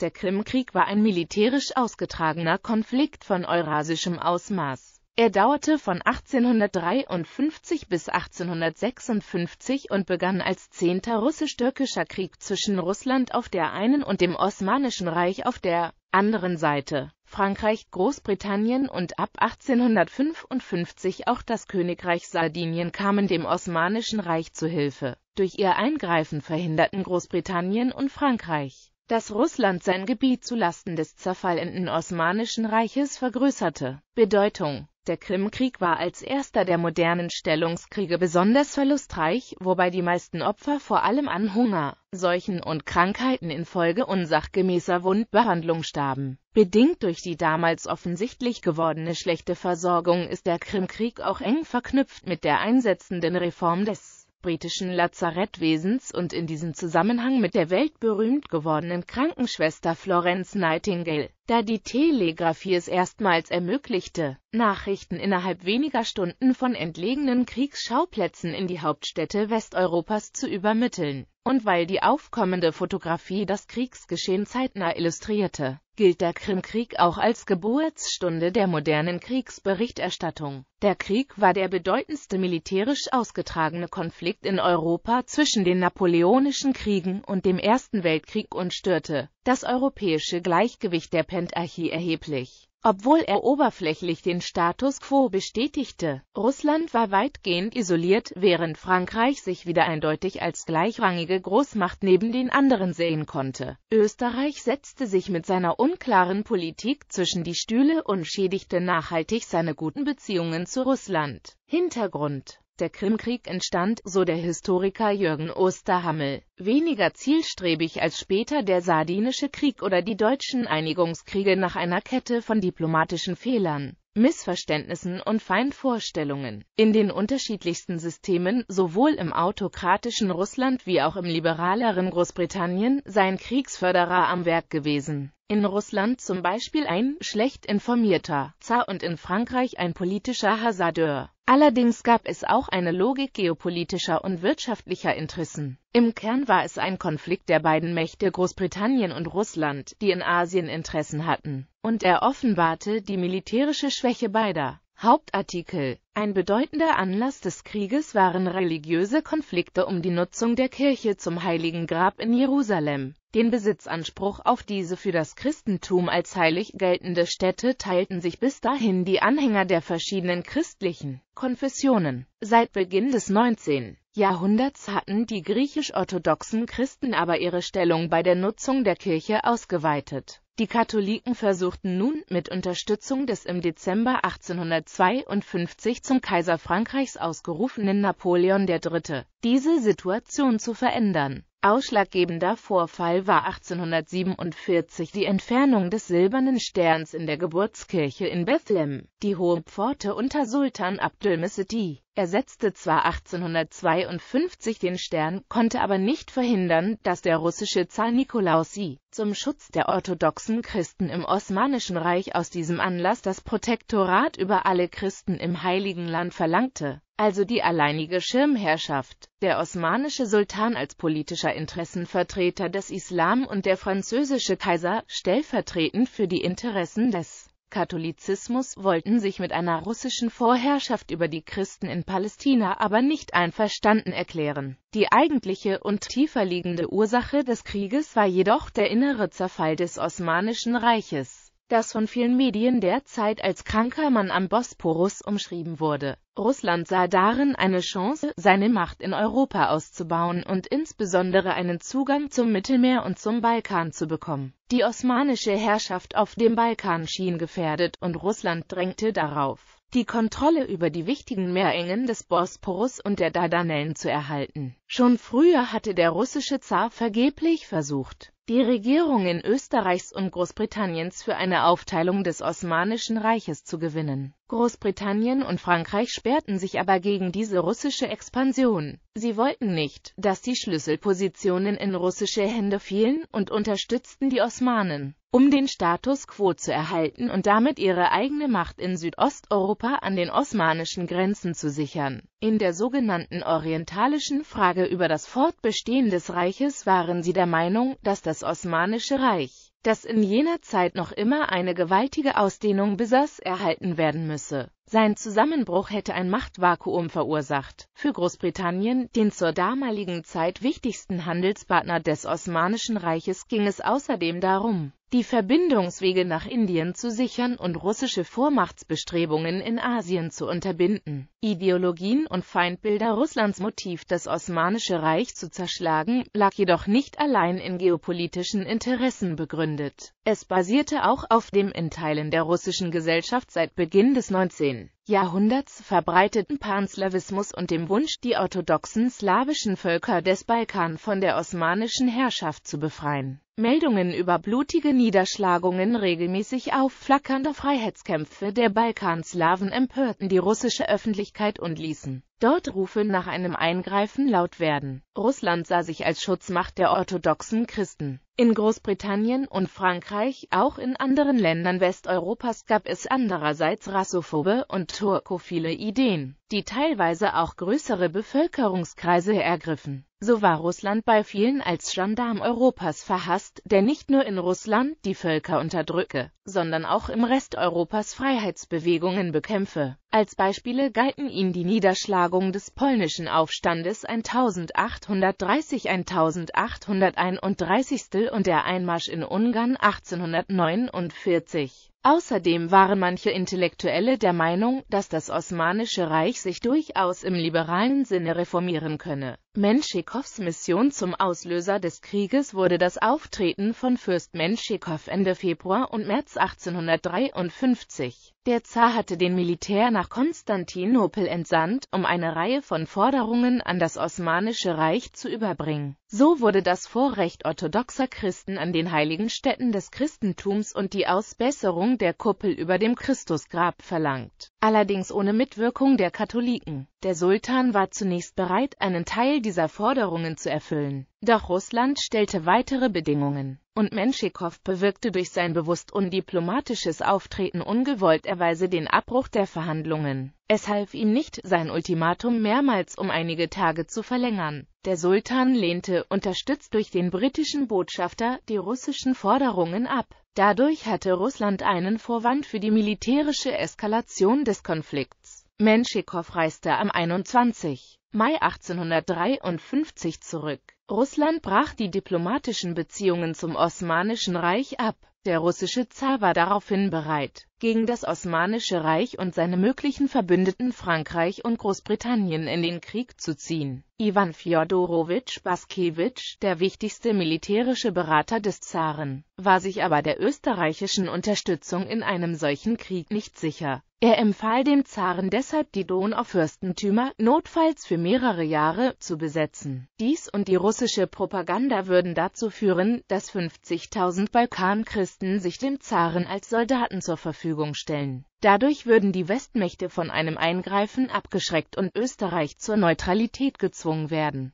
Der Krimkrieg war ein militärisch ausgetragener Konflikt von eurasischem Ausmaß. Er dauerte von 1853 bis 1856 und begann als zehnter russisch-türkischer Krieg zwischen Russland auf der einen und dem Osmanischen Reich auf der anderen Seite, Frankreich, Großbritannien und ab 1855 auch das Königreich Sardinien kamen dem Osmanischen Reich zu Hilfe. Durch ihr Eingreifen verhinderten Großbritannien und Frankreich dass Russland sein Gebiet zulasten des zerfallenden Osmanischen Reiches vergrößerte. Bedeutung Der Krimkrieg war als erster der modernen Stellungskriege besonders verlustreich, wobei die meisten Opfer vor allem an Hunger, Seuchen und Krankheiten infolge unsachgemäßer Wundbehandlung starben. Bedingt durch die damals offensichtlich gewordene schlechte Versorgung ist der Krimkrieg auch eng verknüpft mit der einsetzenden Reform des britischen Lazarettwesens und in diesem Zusammenhang mit der weltberühmt gewordenen Krankenschwester Florence Nightingale, da die Telegraphie es erstmals ermöglichte, Nachrichten innerhalb weniger Stunden von entlegenen Kriegsschauplätzen in die Hauptstädte Westeuropas zu übermitteln, und weil die aufkommende Fotografie das Kriegsgeschehen zeitnah illustrierte gilt der Krimkrieg auch als Geburtsstunde der modernen Kriegsberichterstattung. Der Krieg war der bedeutendste militärisch ausgetragene Konflikt in Europa zwischen den Napoleonischen Kriegen und dem Ersten Weltkrieg und störte das europäische Gleichgewicht der Pentarchie erheblich. Obwohl er oberflächlich den Status quo bestätigte, Russland war weitgehend isoliert, während Frankreich sich wieder eindeutig als gleichrangige Großmacht neben den anderen sehen konnte. Österreich setzte sich mit seiner unklaren Politik zwischen die Stühle und schädigte nachhaltig seine guten Beziehungen zu Russland. Hintergrund der Krimkrieg entstand, so der Historiker Jürgen Osterhammel, weniger zielstrebig als später der Sardinische Krieg oder die deutschen Einigungskriege nach einer Kette von diplomatischen Fehlern, Missverständnissen und Feindvorstellungen. In den unterschiedlichsten Systemen, sowohl im autokratischen Russland wie auch im liberaleren Großbritannien, seien Kriegsförderer am Werk gewesen. In Russland zum Beispiel ein schlecht informierter Zar und in Frankreich ein politischer Hasardeur. Allerdings gab es auch eine Logik geopolitischer und wirtschaftlicher Interessen. Im Kern war es ein Konflikt der beiden Mächte Großbritannien und Russland, die in Asien Interessen hatten, und er offenbarte die militärische Schwäche beider. Hauptartikel Ein bedeutender Anlass des Krieges waren religiöse Konflikte um die Nutzung der Kirche zum Heiligen Grab in Jerusalem. Den Besitzanspruch auf diese für das Christentum als heilig geltende Stätte teilten sich bis dahin die Anhänger der verschiedenen christlichen Konfessionen. Seit Beginn des 19. Jahrhunderts hatten die griechisch-orthodoxen Christen aber ihre Stellung bei der Nutzung der Kirche ausgeweitet. Die Katholiken versuchten nun mit Unterstützung des im Dezember 1852 zum Kaiser Frankreichs ausgerufenen Napoleon III. diese Situation zu verändern Ausschlaggebender Vorfall war 1847 die Entfernung des silbernen Sterns in der Geburtskirche in Bethlehem, die hohe Pforte unter Sultan Abdülmesidi. Er setzte zwar 1852 den Stern, konnte aber nicht verhindern, dass der russische Zar Nikolaus sie zum Schutz der orthodoxen Christen im Osmanischen Reich aus diesem Anlass das Protektorat über alle Christen im Heiligen Land verlangte also die alleinige Schirmherrschaft. Der osmanische Sultan als politischer Interessenvertreter des Islam und der französische Kaiser, stellvertretend für die Interessen des Katholizismus, wollten sich mit einer russischen Vorherrschaft über die Christen in Palästina aber nicht einverstanden erklären. Die eigentliche und tiefer liegende Ursache des Krieges war jedoch der innere Zerfall des Osmanischen Reiches das von vielen Medien derzeit als kranker Mann am Bosporus umschrieben wurde. Russland sah darin eine Chance, seine Macht in Europa auszubauen und insbesondere einen Zugang zum Mittelmeer und zum Balkan zu bekommen. Die osmanische Herrschaft auf dem Balkan schien gefährdet und Russland drängte darauf die Kontrolle über die wichtigen Meerengen des Bosporus und der Dardanellen zu erhalten. Schon früher hatte der russische Zar vergeblich versucht, die Regierungen Österreichs und Großbritanniens für eine Aufteilung des Osmanischen Reiches zu gewinnen. Großbritannien und Frankreich sperrten sich aber gegen diese russische Expansion. Sie wollten nicht, dass die Schlüsselpositionen in russische Hände fielen und unterstützten die Osmanen um den Status quo zu erhalten und damit ihre eigene Macht in Südosteuropa an den osmanischen Grenzen zu sichern. In der sogenannten orientalischen Frage über das Fortbestehen des Reiches waren sie der Meinung, dass das Osmanische Reich, das in jener Zeit noch immer eine gewaltige Ausdehnung besaß, erhalten werden müsse. Sein Zusammenbruch hätte ein Machtvakuum verursacht. Für Großbritannien, den zur damaligen Zeit wichtigsten Handelspartner des Osmanischen Reiches, ging es außerdem darum, die Verbindungswege nach Indien zu sichern und russische Vormachtsbestrebungen in Asien zu unterbinden Ideologien und Feindbilder Russlands Motiv, das Osmanische Reich zu zerschlagen, lag jedoch nicht allein in geopolitischen Interessen begründet. Es basierte auch auf dem in Teilen der russischen Gesellschaft seit Beginn des 19. Jahrhunderts verbreiteten Panslavismus und dem Wunsch, die orthodoxen slawischen Völker des Balkan von der osmanischen Herrschaft zu befreien. Meldungen über blutige Niederschlagungen regelmäßig aufflackernder Freiheitskämpfe der Balkanslawen empörten die russische Öffentlichkeit. Öffentlichkeit und ließen dort Rufe nach einem Eingreifen laut werden. Russland sah sich als Schutzmacht der orthodoxen Christen. In Großbritannien und Frankreich, auch in anderen Ländern Westeuropas gab es andererseits rassophobe und turkophile Ideen, die teilweise auch größere Bevölkerungskreise ergriffen. So war Russland bei vielen als Gendarm Europas verhasst, der nicht nur in Russland die Völker unterdrücke, sondern auch im Rest Europas Freiheitsbewegungen bekämpfe. Als Beispiele galten ihm die Niederschlagung des polnischen Aufstandes 1830-1831 und der Einmarsch in Ungarn 1849. Außerdem waren manche Intellektuelle der Meinung, dass das Osmanische Reich sich durchaus im liberalen Sinne reformieren könne. Menschikows Mission zum Auslöser des Krieges wurde das Auftreten von Fürst Menschikow Ende Februar und März 1853. Der Zar hatte den Militär nach Konstantinopel entsandt, um eine Reihe von Forderungen an das Osmanische Reich zu überbringen. So wurde das Vorrecht orthodoxer Christen an den heiligen Städten des Christentums und die Ausbesserung der Kuppel über dem Christusgrab verlangt, allerdings ohne Mitwirkung der Katholiken. Der Sultan war zunächst bereit, einen Teil dieser Forderungen zu erfüllen. Doch Russland stellte weitere Bedingungen, und Menschikow bewirkte durch sein bewusst undiplomatisches Auftreten ungewollterweise den Abbruch der Verhandlungen. Es half ihm nicht, sein Ultimatum mehrmals um einige Tage zu verlängern. Der Sultan lehnte, unterstützt durch den britischen Botschafter, die russischen Forderungen ab. Dadurch hatte Russland einen Vorwand für die militärische Eskalation des Konflikts. Menschikow reiste am 21. Mai 1853 zurück. Russland brach die diplomatischen Beziehungen zum Osmanischen Reich ab. Der russische Zar war daraufhin bereit, gegen das Osmanische Reich und seine möglichen Verbündeten Frankreich und Großbritannien in den Krieg zu ziehen. Iwan Fjodorowitsch Baskewitsch, der wichtigste militärische Berater des Zaren, war sich aber der österreichischen Unterstützung in einem solchen Krieg nicht sicher. Er empfahl dem Zaren deshalb, die Donaufürbstentümer fürstentümer notfalls für mehrere Jahre zu besetzen. Dies und die russische Propaganda würden dazu führen, dass 50.000 Balkanchristen sich dem Zaren als Soldaten zur Verfügung stellen. Dadurch würden die Westmächte von einem Eingreifen abgeschreckt und Österreich zur Neutralität gezwungen werden